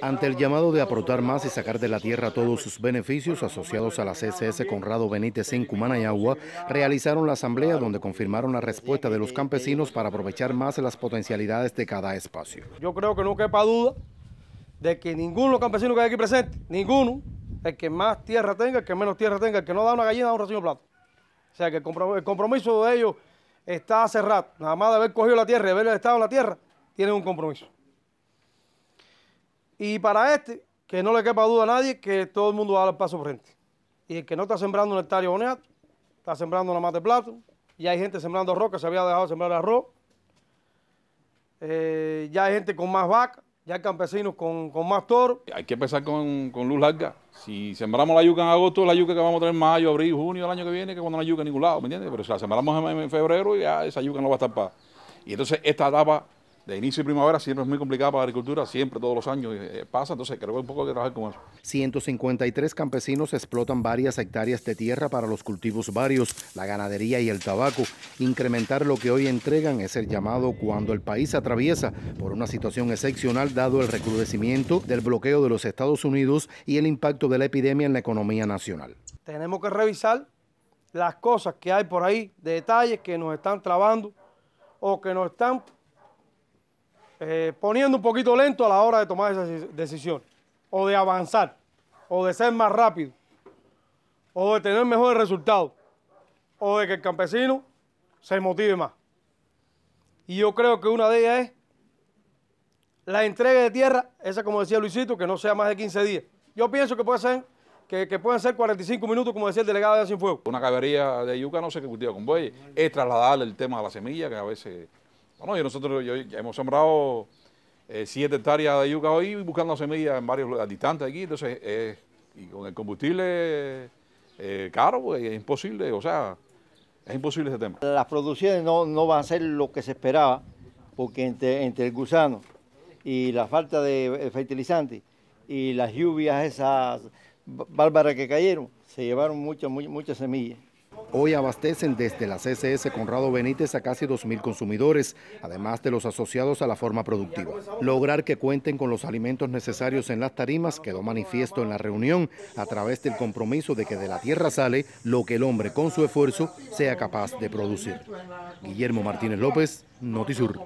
Ante el llamado de aprotar más y sacar de la tierra todos sus beneficios asociados a la CSS Conrado Benítez en Agua, realizaron la asamblea donde confirmaron la respuesta de los campesinos para aprovechar más las potencialidades de cada espacio. Yo creo que no quepa duda de que ninguno de los campesinos que hay aquí presente, ninguno, el que más tierra tenga, el que menos tierra tenga, el que no da una gallina, da un racimo plato. O sea que el compromiso de ellos está cerrado. Nada más de haber cogido la tierra y haber estado en la tierra, tienen un compromiso. Y para este, que no le quepa duda a nadie que todo el mundo va a dar paso frente. Y el que no está sembrando un hectárea boneta, está sembrando una de plato. Y hay gente sembrando arroz que se había dejado de sembrar arroz. Eh, ya hay gente con más vaca, ya hay campesinos con, más toro. Hay que empezar con, con, luz larga. Si sembramos la yuca en agosto, la yuca que vamos a tener en mayo, abril, junio del año que viene, que cuando hay yuca en ningún lado, ¿me entiendes? Pero si la sembramos en, febrero, ya esa yuca no va a estar para. Y entonces esta daba de inicio y primavera siempre es muy complicado para la agricultura, siempre todos los años eh, eh, pasa, entonces creo que un poco que trabajar con eso. 153 campesinos explotan varias hectáreas de tierra para los cultivos varios, la ganadería y el tabaco. Incrementar lo que hoy entregan es el llamado cuando el país atraviesa por una situación excepcional dado el recrudecimiento del bloqueo de los Estados Unidos y el impacto de la epidemia en la economía nacional. Tenemos que revisar las cosas que hay por ahí, detalles que nos están trabando o que nos están eh, poniendo un poquito lento a la hora de tomar esa decisión, o de avanzar, o de ser más rápido, o de tener mejores resultados, o de que el campesino se motive más. Y yo creo que una de ellas es la entrega de tierra, esa como decía Luisito, que no sea más de 15 días. Yo pienso que puede ser que, que, pueden ser 45 minutos, como decía el delegado de Sin Fuego. Una cabería de yuca no se cultiva con bueyes, es trasladarle el tema a la semilla, que a veces bueno, nosotros ya hemos sembrado 7 eh, hectáreas de yuca hoy buscando semillas en varios lugares distantes aquí, entonces eh, y con el combustible eh, caro, pues, es imposible, o sea, es imposible ese tema. Las producciones no, van a ser lo que se esperaba, porque entre, el gusano y la falta de fertilizantes y las lluvias esas bárbaras que cayeron, se llevaron muchas, muchas semillas. Hoy abastecen desde la CSS Conrado Benítez a casi 2.000 consumidores, además de los asociados a la forma productiva. Lograr que cuenten con los alimentos necesarios en las tarimas quedó manifiesto en la reunión a través del compromiso de que de la tierra sale lo que el hombre con su esfuerzo sea capaz de producir. Guillermo Martínez López, Notisur.